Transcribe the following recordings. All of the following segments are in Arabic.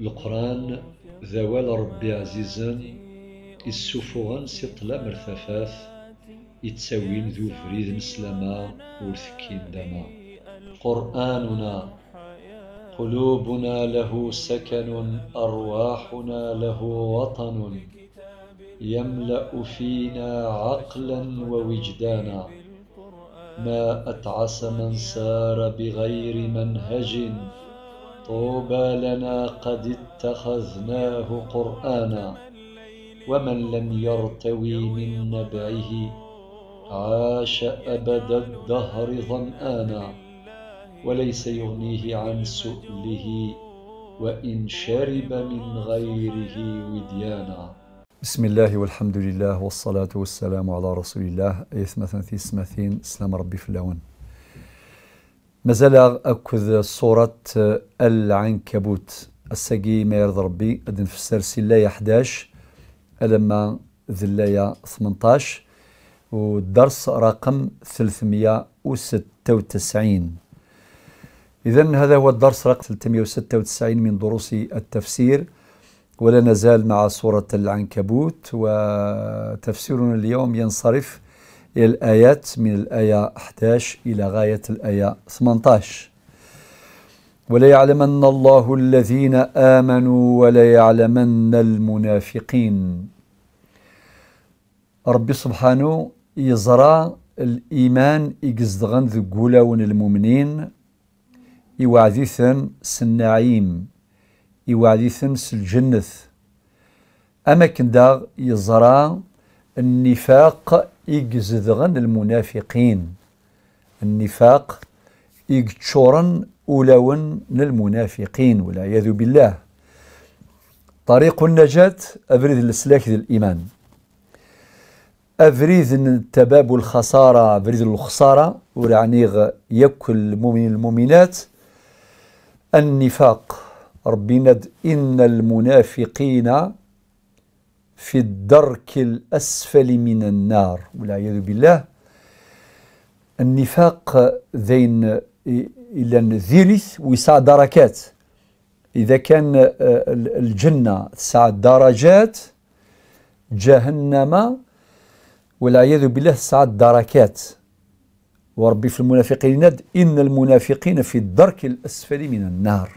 القران ذوال ربي عزيزا يسفوغان سي مرثفاث يتساوين ذو فريد مسلمة ورثكين دما قرآننا قلوبنا له سكن أرواحنا له وطن يملأ فينا عقلا ووجدانا ما أتعس من سار بغير منهج طوبى لنا قد اتخذناه قرانا ومن لم يرتوي من نبعه عاش ابد الدهر ظمانا وليس يغنيه عن سؤله وان شرب من غيره وديانا بسم الله والحمد لله والصلاة والسلام على رسول الله يثمثن في سمثين سلام ربي في اللون مازال أكذ صورة العنكبوت الساقي ما يرضى ربي أدن السرسي سلاية 11 ألما ذلاية 18 والدرس رقم 396 إذا هذا هو الدرس رقم 396 من دروس التفسير ولا نزال مع سورة العنكبوت وتفسيرنا اليوم ينصرف إلى الآيات من الآية 11 إلى غاية الآية 18 وليعلمن الله الذين آمنوا وليعلمن المنافقين ربي سبحانه يزرى الإيمان إجزدغن ذقولاون المؤمنين إوعديثن سنعيم إوعديثن سلجنث أما داغ يزرى النفاق إجزدغن المنافقين النفاق إجتشورن أولون للمنافقين والعياذ بالله طريق النجاة أبريد السلاك ذي الإيمان أفريد التباب الخسارة أفريد الخسارة ورعني يكل المؤمنين المؤمنات النفاق ربنا إن المنافقين في الدرك الأسفل من النار والعياذ بالله النفاق ذين إلى ذيرث وسع دركات إذا كان آه، الجنة تسع درجات جهنم والعياذ بالله تسع دركات وربي في المنافقين ند إن المنافقين في الدرك الأسفل من النار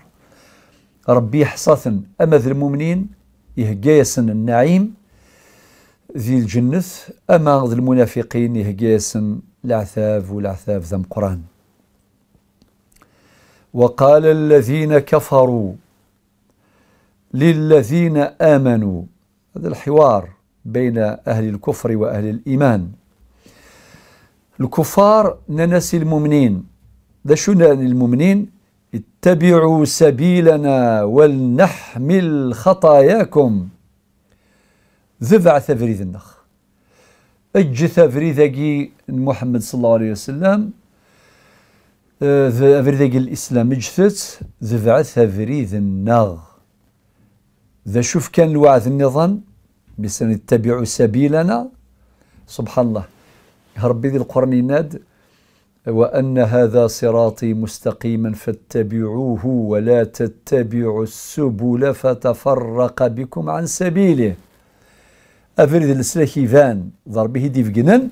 ربي حصاثن أما ذي المؤمنين يهجايسن النعيم ذي الجنة أما ذي المنافقين يهجايسن العثاب والعثاب ذم قران وقال الذين كفروا للذين آمنوا هذا الحوار بين أهل الكفر وأهل الإيمان الكفار ننسي المؤمنين ذا شنان المؤمنين واتبعوا سبيلنا ولنحمل خطاياكم ذبع ثفريذ النخ اج ثفريذكي محمد صلى الله عليه وسلم آه، ثفريذكي الاسلام اجثت ذبع ثفريذ النخ ذا شوف كان الوعد النظام بس اتبعوا سبيلنا سبحان الله ربي ذي القرن يناد وان هذا صراطي مستقيما فاتبعوه ولا تتبعوا السبل فتفرق بكم عن سبيله افرد فان ضربه ديفجنن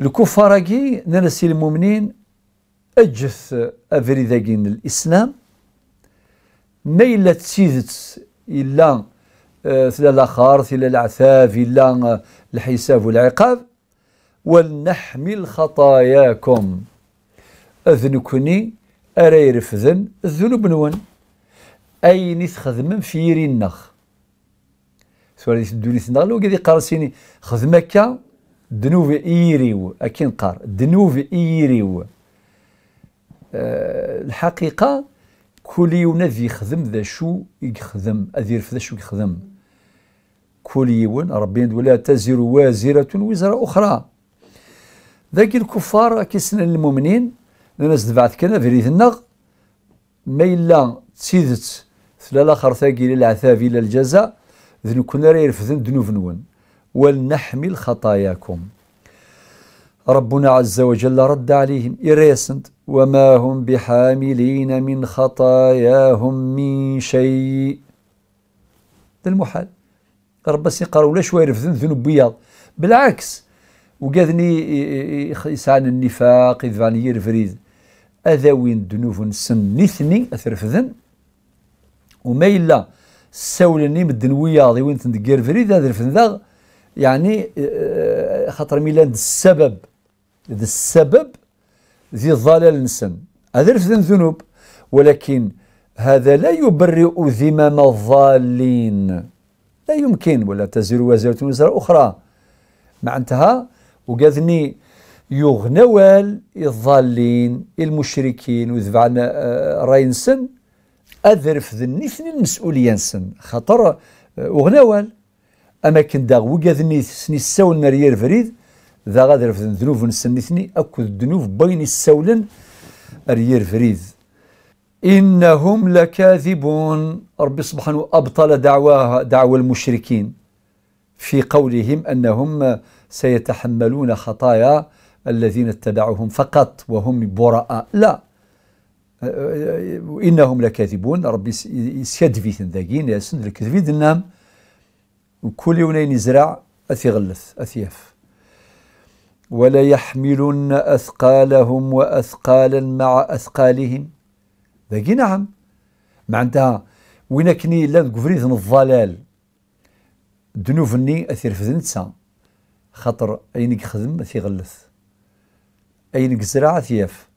الكفاركي ننسي المؤمنين اجث افريداكين الاسلام ما الا الا آه، ثلا الاخر ثلا العثاف الا آه، الحساب والعقاب ولنحمل خطاياكم أذنكني أرى رفذن الذنوب نون أي نتخدم في يرينخ سواء الدنيا تنغ لو قد قارسيني خذ مكا دنوف إيريو أكين قار دنوف إيريو أه الحقيقة كل يوم ذي يخدم ذا شو يخدم أذير في ذا شو يخدم كل يوم ربي ولا تزر وازرة وزر أخرى ذاك الكفار كيسنن المؤمنين ناس دبعت كنا النغ ما إلا تسيدت ثلاثة خرثاقي للعثاب إلى الجزاء ذن كنا يرفذن ذنوب نون ولنحمل خطاياكم ربنا عز وجل رد عليهم إريسنت وما هم بحاملين من خطاياهم من شيء ذا المحال رب سيقرأ ولا شوية رفذن ذنوب بياض بالعكس وقاذني يسعان النفاق يذبان يرفريد وين ذنوب نسن نثني أثرفذن وما إلا سولني مدن وياضي وين تندقير فريد أثرفذن ذا يعني خاطر ميلان السبب ذا السبب ذي الضلال نسن أثرفذن ذنوب ولكن هذا لا يبرئ ذمم الضالين لا يمكن ولا تزر وزارة وزارة أخرى معناتها وقاذني يغنوال الضالين المشركين وذبعنا آه، راينسن أذرف ذني ثني المسؤولية نسن خاطر وغنوال آه، أما كن داغ وقاذني سني الساول مريار فريد ذا غادرف ذنوب نسن ثني أكو الذنوب بين الساولن ريير فريد إنهم لكاذبون ربي سبحانه أبطل دعوة دعوى المشركين في قولهم أنهم سيتحملون خطايا الذين اتبعوهم فقط وهم براء لا وإنهم لكاذبون ربي في ثنداقين ياسن الكذب دنام وكل يومين يزرع أثي غلث أثياف ولا يحملون أثقالهم وأثقالا مع أثقالهم ذاقي نعم معناتها وين كني لا كفريت الضلال دنوفني أثير في ذنسان خاطر أين يخدم ثيغلث أين يزرع ثياف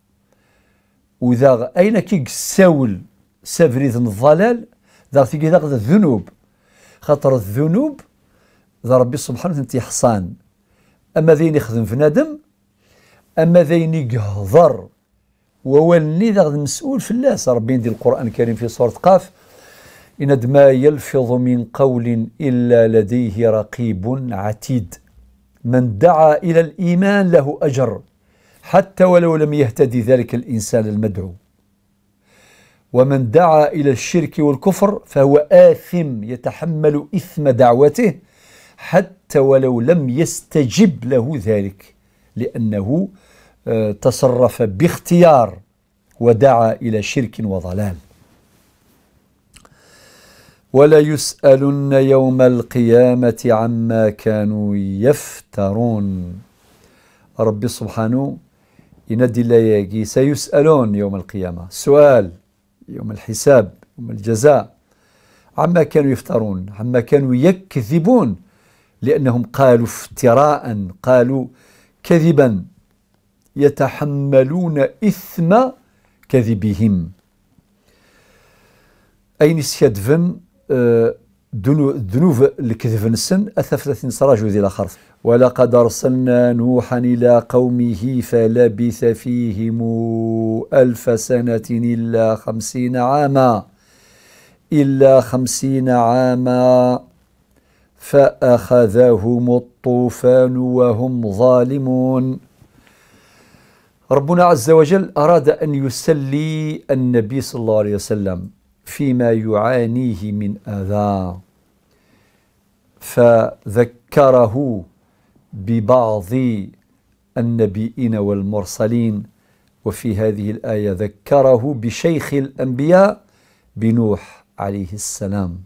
وذا أين كي يساول سافريد الضلال ذا في ذا الذنوب خاطر الذنوب ذا ربي سبحانه وتعالى تيحصان أما ذين يخدم في ندم أما ذين يهضر وولني ذا المسؤول في الناس ربي ندير القرآن الكريم في سورة قاف إن ما يلفظ من قول إلا لديه رقيب عتيد من دعا إلى الإيمان له أجر حتى ولو لم يهتدي ذلك الإنسان المدعو ومن دعا إلى الشرك والكفر فهو آثم يتحمل إثم دعوته حتى ولو لم يستجب له ذلك لأنه آه، تصرف باختيار ودعا إلى شرك وضلال وليسألن يوم القيامة عما كانوا يفترون ربي سبحانه ينادي لا سيسألون يوم القيامة سؤال يوم الحساب يوم الجزاء عما كانوا يفترون عما كانوا يكذبون لأنهم قالوا افتراء قالوا كذبا يتحملون إثم كذبهم أين سيدفن ذنوب الكذب نسن أثفثت نسراجو ذي الاخر ولقد أرسلنا نوحا إلى قومه فلبث فيهم ألف سنة إلا خمسين عاما إلا خمسين عاما فأخذهم الطوفان وهم ظالمون ربنا عز وجل أراد أن يسلي النبي صلى الله عليه وسلم فيما يعانيه من اذى فذكره ببعض النبيين والمرسلين وفي هذه الايه ذكره بشيخ الانبياء بنوح عليه السلام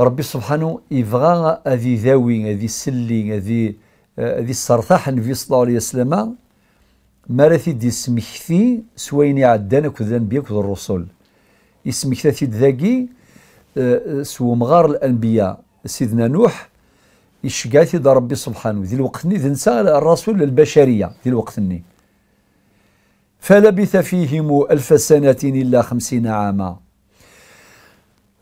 ربي سبحانه يبغى هذه ذاوي هذه سلي هذه هذه السرطاح النبي صلى الله عليه وسلم مارثي دي تيدي سمحتي سوين يعدان كذا الانبياء كذا الرسل يسمكتا t ذاكي آه، آه، سو مغار الأنبياء سيدنا نوح يشقاتي nuh ربي سبحانه ذي الوقت ني ذنسى الرسول للبشرية ذي الوقت ني فلبث فيهم ألف سنة إلا خمسين عاما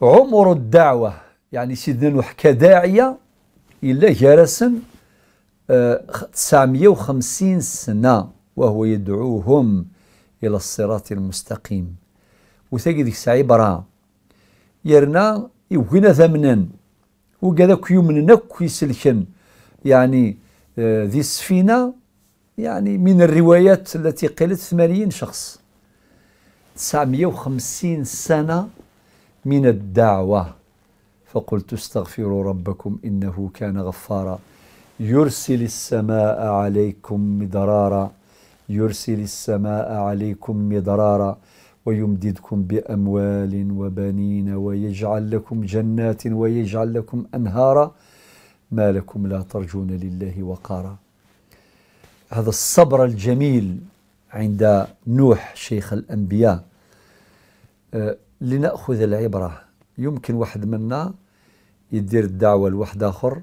عمر الدعوة يعني سيدنا نوح كداعية إلا جرسا آه، 950 سنة وهو يدعوهم إلى الصراط المستقيم وثاقي ديك الساعة برا يرنا يوكينا ثمنا وكذا كيومنا كيسلكن يسلكن يعني آه، ذي السفينة يعني من الروايات التي قيلت 80 شخص 950 سنة من الدعوة فقلت استغفروا ربكم إنه كان غفارا يرسل السماء عليكم مدرارا يرسل السماء عليكم مدرارا ويمددكم بأموال وبنين ويجعل لكم جنات ويجعل لكم أنهارا ما لكم لا ترجون لله وقارا هذا الصبر الجميل عند نوح شيخ الأنبياء أه، لنأخذ العبرة يمكن واحد منا يدير الدعوة لواحد آخر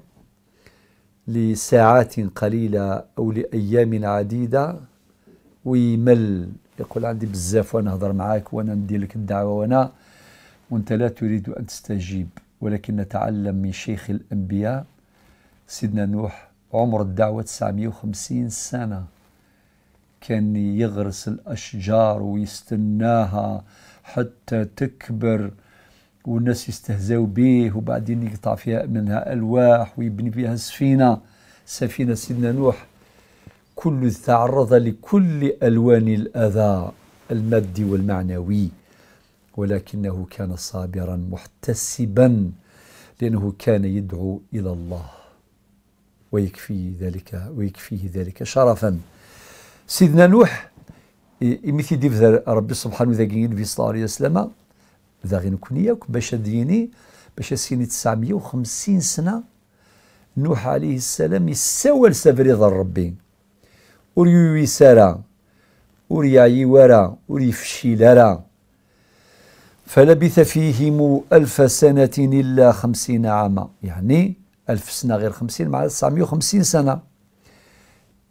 لساعات قليلة أو لأيام عديدة ويمل يقول عندي بزاف وانا نهضر معاك وانا ندير لك الدعوه وانا وانت لا تريد ان تستجيب ولكن نتعلم من شيخ الانبياء سيدنا نوح عمر الدعوه 950 سنه كان يغرس الاشجار ويستناها حتى تكبر والناس يستهزاو به وبعدين يقطع فيها منها الواح ويبني فيها سفينه سفينه سيدنا نوح كل تعرض لكل ألوان الأذى المادي والمعنوي ولكنه كان صابرا محتسبا لأنه كان يدعو إلى الله ويكفيه ذلك ويكفيه ذلك شرفا سيدنا نوح إيه، إمثي ديف ربي سبحانه وتعالى في صلى الله عليه وسلم ذا غين كنياك باش ديني باش سيني 950 سنة نوح عليه السلام يساول سافريض ربي ور yuyis ara ور يعي ورا ور يفشي ara فلبث فيهم ألف سنة إلا خمسين عاما يعني ألف سنة غير خمسين مع تسعمية وخمسين سنة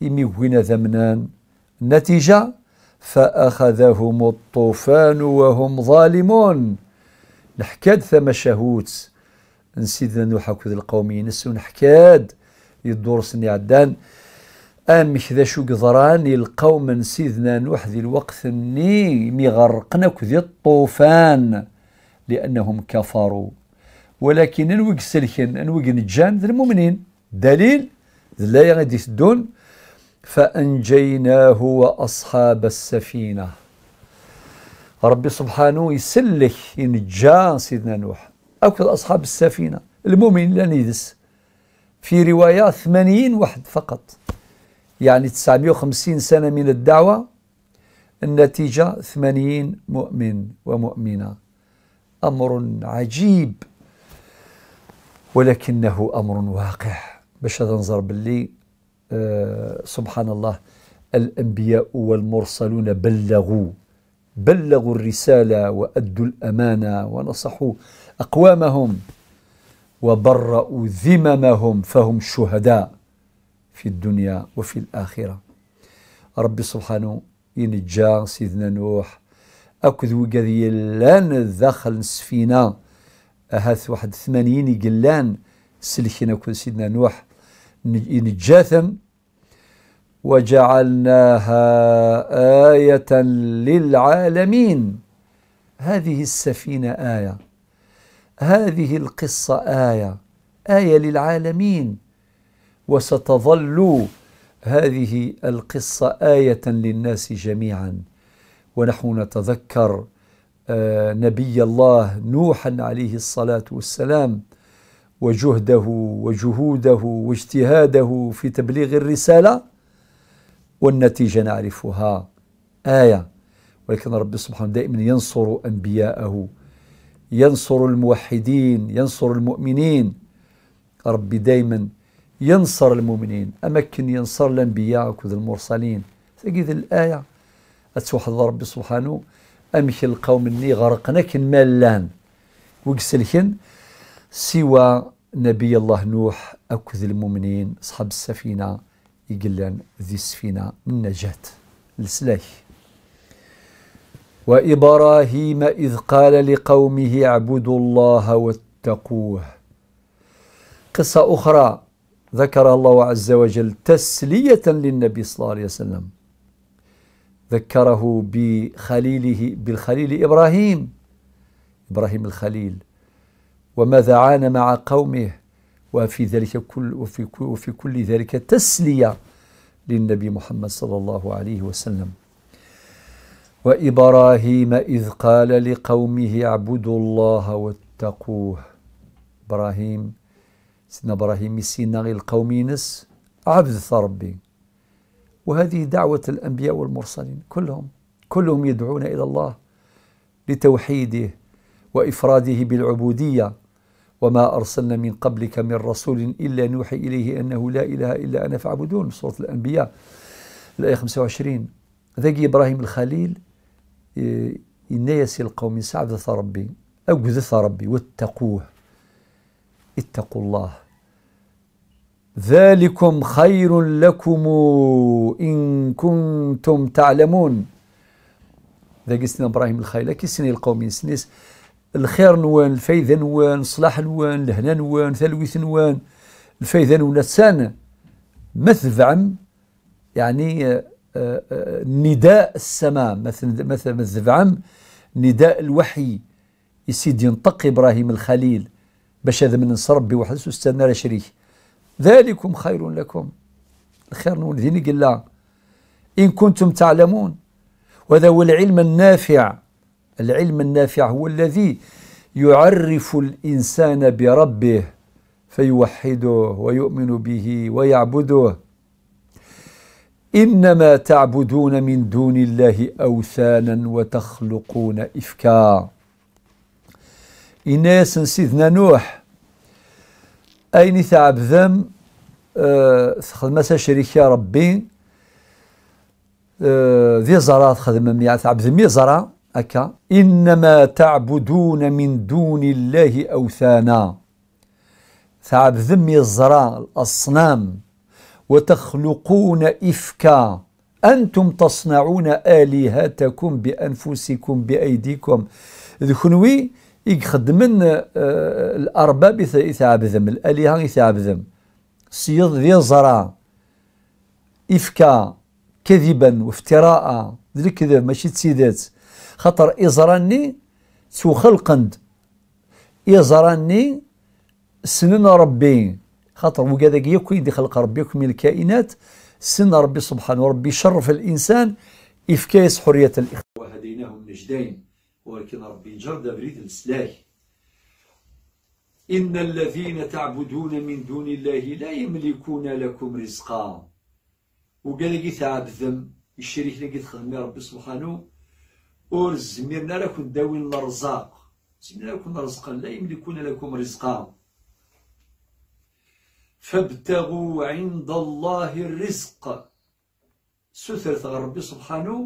إمي وين ثمنان نتيجة فأخذهم الطوفان وهم ظالمون نحكاد ثم شهوت نسيدنا نوح كذ القومي نسو نحكاد يدور سني عدان أمش ذا شو قدران القوم سيدنا نوح ذي الوقت ني مي ذي الطوفان لانهم كفروا ولكن نوق سلكن نوق نجان ذي المؤمنين دليل لا غادي سدون فانجيناه واصحاب السفينه ربي سبحانه يسلك ينجا سيدنا نوح أكثر أصحاب السفينة المؤمن لا يدس في رواية ثمانين واحد فقط يعني 950 سنة من الدعوة النتيجة 80 مؤمن ومؤمنة أمر عجيب ولكنه أمر واقع باش نظر باللي آه سبحان الله الأنبياء والمرسلون بلغوا بلغوا الرسالة وأدوا الأمانة ونصحوا أقوامهم وبرأوا ذممهم فهم شهداء في الدنيا وفي الآخرة ربي سبحانه ينجى سيدنا نوح أكد وقذي لان داخل السفينة هاث واحد ثمانين قلان سلكين كل سيدنا نوح ينجاثم وجعلناها آية للعالمين هذه السفينة آية هذه القصة آية آية للعالمين وستظل هذه القصة آية للناس جميعا ونحن نتذكر آه، نبي الله نوحا عليه الصلاة والسلام وجهده وجهوده واجتهاده في تبليغ الرسالة والنتيجة نعرفها آية ولكن رب سبحانه دائما ينصر أنبياءه ينصر الموحدين ينصر المؤمنين ربي دائما ينصر المؤمنين أمكن ينصر الأنبياء وكذ المرسلين سأجد الآية أتوحد ربي سبحانه أمك القوم اللي غرقنا كن مالان وقسلكن سوى نبي الله نوح أكذ المؤمنين أصحاب السفينة يقلن ذي السفينة من نجاة السلاح وإبراهيم إذ قال لقومه اعبدوا الله واتقوه قصة أخرى ذكر الله عز وجل تسلية للنبي صلى الله عليه وسلم ذكره بخليله بالخليل إبراهيم إبراهيم الخليل وماذا عانى مع قومه وفي ذلك كل وفي كل وفي كل ذلك تسلية للنبي محمد صلى الله عليه وسلم وإبراهيم إذ قال لقومه اعبدوا الله واتقوه إبراهيم سيدنا إبراهيم يسينا غير القوم ينس عبد ربي وهذه دعوة الأنبياء والمرسلين كلهم كلهم يدعون إلى الله لتوحيده وإفراده بالعبودية وما أرسلنا من قبلك من رسول إلا نوحي إليه أنه لا إله إلا أنا فاعبدون سورة الأنبياء الآية 25 ذاك إبراهيم الخليل إيه، إن يسي القوم سعد ربي أو ربي واتقوه اتقوا الله ذلكم خير لكم إن كنتم تعلمون ذاك قسنا إبراهيم الخيلكي سن القوم سنيس الخير نوان الفايدة نوان الصلاح نوان الهنا نوان ثلويث نوان الفايدة نوان سان مثل يعني آه، آه، نداء السماء مثل مثل مثل نداء الوحي يسيد ينطق إبراهيم الخليل باش هذا من نص ربي وحده استنى لا شريك ذلكم خير لكم الخير نقول ديني قلا إن كنتم تعلمون وهذا هو العلم النافع العلم النافع هو الذي يعرف الإنسان بربه فيوحده ويؤمن به ويعبده إنما تعبدون من دون الله أوثانا وتخلقون إفكا إناس سيدنا نوح أين ثعب ذم أه خدمة شركة ربي أه ذي زرا خدمة ميع ثعب ذم يزرا أكا إنما تعبدون من دون الله أوثانا ثعب ذم يزرا الأصنام وتخلقون إفكا أنتم تصنعون آلهتكم بأنفسكم بأيديكم ذكنوي يخدمن آه، آه، الارباب ذم الالهه ذم سيض ذي الزرع إفكا كذبا وافتراء ذلك كذب ماشي تسيدات خطر إزراني خلقند إزراني سنن ربي خطر وكذاك يكون يدي خلق ربي يكون من الكائنات سن ربي سبحانه وربي شرف الإنسان إفكايس حرية الإخوة وهديناهم النجدين ولكن ربي جرد بريد السلاح إن الذين تعبدون من دون الله لا يملكون لكم رزقا وقال لك تعبدهم الشريح لك تخدم ربي سبحانه ور لكم داوين الرزاق زمرنا لكم رزقا لا يملكون لكم رزقا فابتغوا عند الله الرزق سثرت ربي سبحانه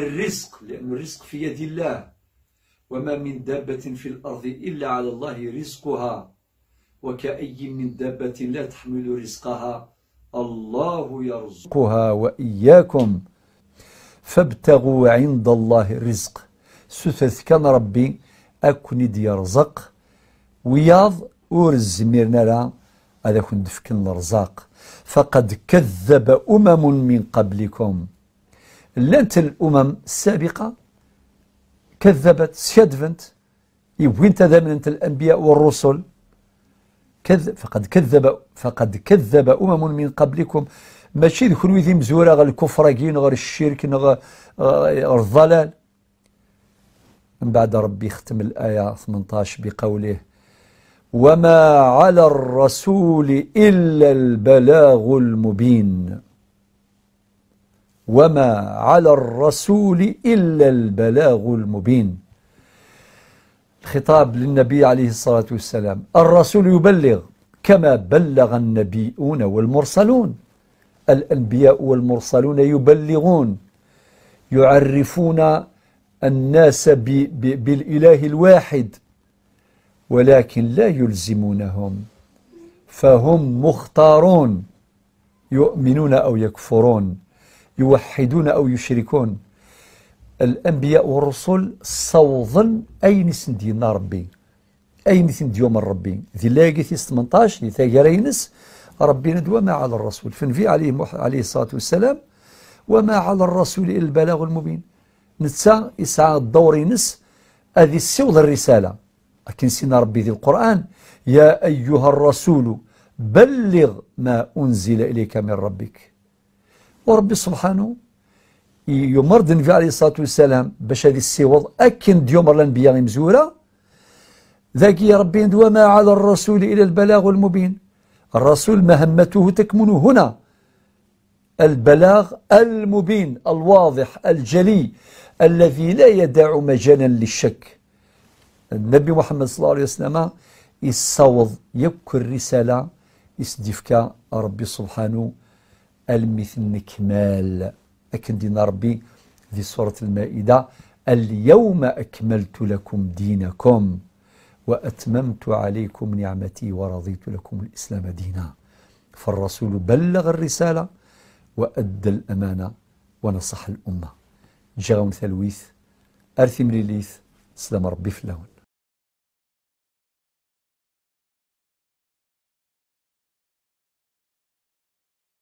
الرزق لأن الرزق في يد الله وما من دابة في الأرض إلا على الله رزقها وكأي من دابة لا تحمل رزقها الله يرزقها وإياكم فابتغوا عند الله الرزق سثث كان ربي أكوني دي يرزق وياض أورز لا هذا كن دفكن الرزاق فقد كذب أمم من قبلكم لانت الأمم السابقة كذبت سيدفنت وين تذمنت الأنبياء والرسل كذب فقد كذب فقد كذب أمم من قبلكم ماشي ذكروا ذي مزورة غير الكفرقين غير الشرك غير آه، الضلال من بعد ربي ختم الآية 18 بقوله وما على الرسول إلا البلاغ المبين وما على الرسول إلا البلاغ المبين الخطاب للنبي عليه الصلاة والسلام الرسول يبلغ كما بلغ النبيون والمرسلون الأنبياء والمرسلون يبلغون يعرفون الناس بالإله الواحد ولكن لا يلزمونهم فهم مختارون يؤمنون أو يكفرون يوحدون أو يشركون الأنبياء والرسل صوضا أين سندي نار ربي أين سندي يوم ربي ذي لاقي 18 ينس ربي ندوى ما على الرسول فنفي عليه مح... عليه الصلاة والسلام وما على الرسول إلا البلاغ المبين نتسا يسعى الدور ينس هذه السوض الرسالة لكن سينا ربي ذي القرآن يا أيها الرسول بلغ ما أنزل إليك من ربك وربي سبحانه يمرض النبي عليه الصلاة والسلام باش هذه السيوض أكن ديومر الأنبياء مزورة ذاك يا ربي وما على الرسول الا البلاغ المبين الرسول مهمته تكمن هنا البلاغ المبين الواضح الجلي الذي لا يدع مجالا للشك النبي محمد صلى الله عليه وسلم يصوض يبكر الرسالة يسدفك ربي سبحانه المثل الكمال أكن دينا ربي في سورة المائدة اليوم أكملت لكم دينكم وأتممت عليكم نعمتي ورضيت لكم الإسلام دينا فالرسول بلغ الرسالة وأدى الأمانة ونصح الأمة جاون ثلويث أرثم ليليث سلام ربي في اللون